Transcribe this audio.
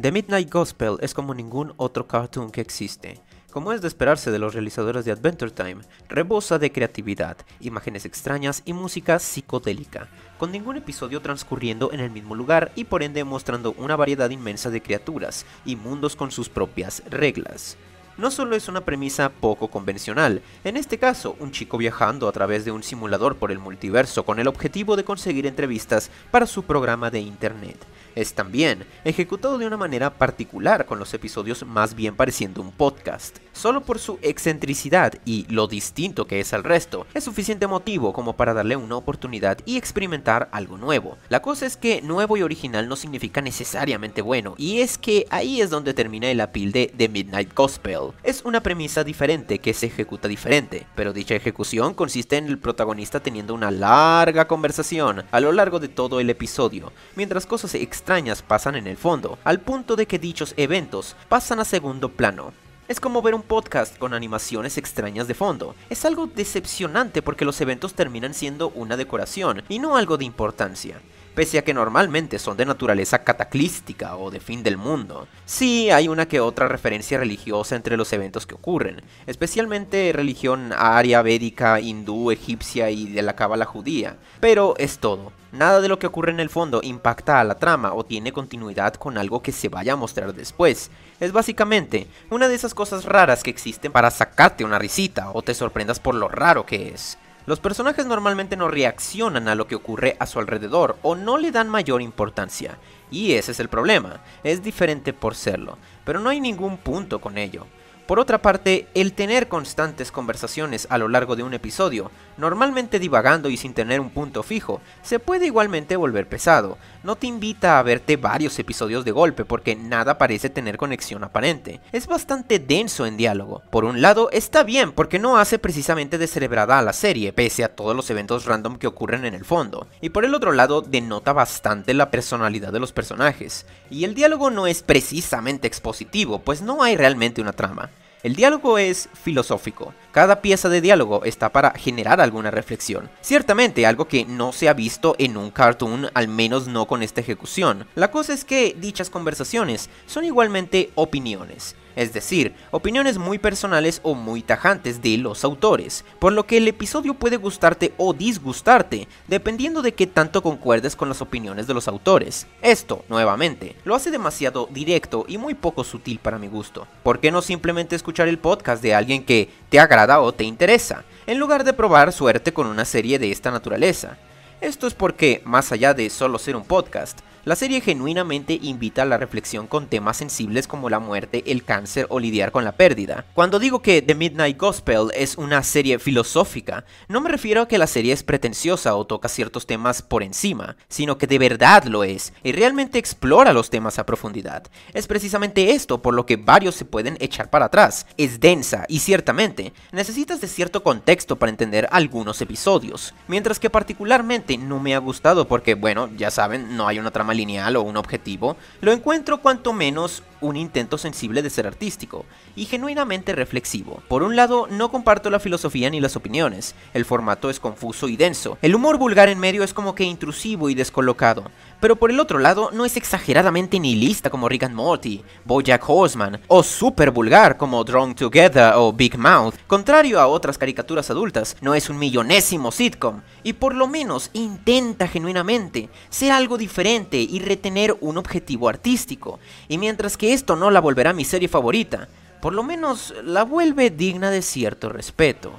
The Midnight Gospel es como ningún otro cartoon que existe. Como es de esperarse de los realizadores de Adventure Time, rebosa de creatividad, imágenes extrañas y música psicodélica, con ningún episodio transcurriendo en el mismo lugar y por ende mostrando una variedad inmensa de criaturas y mundos con sus propias reglas no solo es una premisa poco convencional, en este caso, un chico viajando a través de un simulador por el multiverso con el objetivo de conseguir entrevistas para su programa de internet. Es también ejecutado de una manera particular con los episodios más bien pareciendo un podcast. Solo por su excentricidad y lo distinto que es al resto, es suficiente motivo como para darle una oportunidad y experimentar algo nuevo. La cosa es que nuevo y original no significa necesariamente bueno, y es que ahí es donde termina el apil de The Midnight Gospel. Es una premisa diferente que se ejecuta diferente, pero dicha ejecución consiste en el protagonista teniendo una larga conversación a lo largo de todo el episodio, mientras cosas se extrañas pasan en el fondo, al punto de que dichos eventos pasan a segundo plano. Es como ver un podcast con animaciones extrañas de fondo. Es algo decepcionante porque los eventos terminan siendo una decoración y no algo de importancia pese a que normalmente son de naturaleza cataclística o de fin del mundo. Sí hay una que otra referencia religiosa entre los eventos que ocurren, especialmente religión aria, védica, hindú, egipcia y de la cábala judía, pero es todo. Nada de lo que ocurre en el fondo impacta a la trama o tiene continuidad con algo que se vaya a mostrar después. Es básicamente una de esas cosas raras que existen para sacarte una risita o te sorprendas por lo raro que es. Los personajes normalmente no reaccionan a lo que ocurre a su alrededor o no le dan mayor importancia, y ese es el problema, es diferente por serlo, pero no hay ningún punto con ello. Por otra parte, el tener constantes conversaciones a lo largo de un episodio, normalmente divagando y sin tener un punto fijo, se puede igualmente volver pesado. No te invita a verte varios episodios de golpe porque nada parece tener conexión aparente. Es bastante denso en diálogo. Por un lado, está bien porque no hace precisamente descerebrada a la serie, pese a todos los eventos random que ocurren en el fondo. Y por el otro lado, denota bastante la personalidad de los personajes. Y el diálogo no es precisamente expositivo, pues no hay realmente una trama. El diálogo es filosófico. Cada pieza de diálogo está para generar alguna reflexión. Ciertamente algo que no se ha visto en un cartoon, al menos no con esta ejecución. La cosa es que dichas conversaciones son igualmente opiniones es decir, opiniones muy personales o muy tajantes de los autores, por lo que el episodio puede gustarte o disgustarte, dependiendo de qué tanto concuerdes con las opiniones de los autores. Esto, nuevamente, lo hace demasiado directo y muy poco sutil para mi gusto. ¿Por qué no simplemente escuchar el podcast de alguien que te agrada o te interesa, en lugar de probar suerte con una serie de esta naturaleza? Esto es porque, más allá de solo ser un podcast, la serie genuinamente invita a la reflexión con temas sensibles como la muerte, el cáncer o lidiar con la pérdida. Cuando digo que The Midnight Gospel es una serie filosófica, no me refiero a que la serie es pretenciosa o toca ciertos temas por encima, sino que de verdad lo es y realmente explora los temas a profundidad. Es precisamente esto por lo que varios se pueden echar para atrás. Es densa y ciertamente necesitas de cierto contexto para entender algunos episodios, mientras que particularmente no me ha gustado porque, bueno, ya saben, no hay una trama lineal o un objetivo, lo encuentro cuanto menos un intento sensible de ser artístico y genuinamente reflexivo. Por un lado, no comparto la filosofía ni las opiniones, el formato es confuso y denso, el humor vulgar en medio es como que intrusivo y descolocado, pero por el otro lado no es exageradamente nihilista como Rick and Morty, Bojack Horseman, o super vulgar como Drunk Together o Big Mouth, contrario a otras caricaturas adultas, no es un millonésimo sitcom, y por lo menos intenta genuinamente ser algo diferente y retener un objetivo artístico, y mientras que esto no la volverá mi serie favorita, por lo menos la vuelve digna de cierto respeto.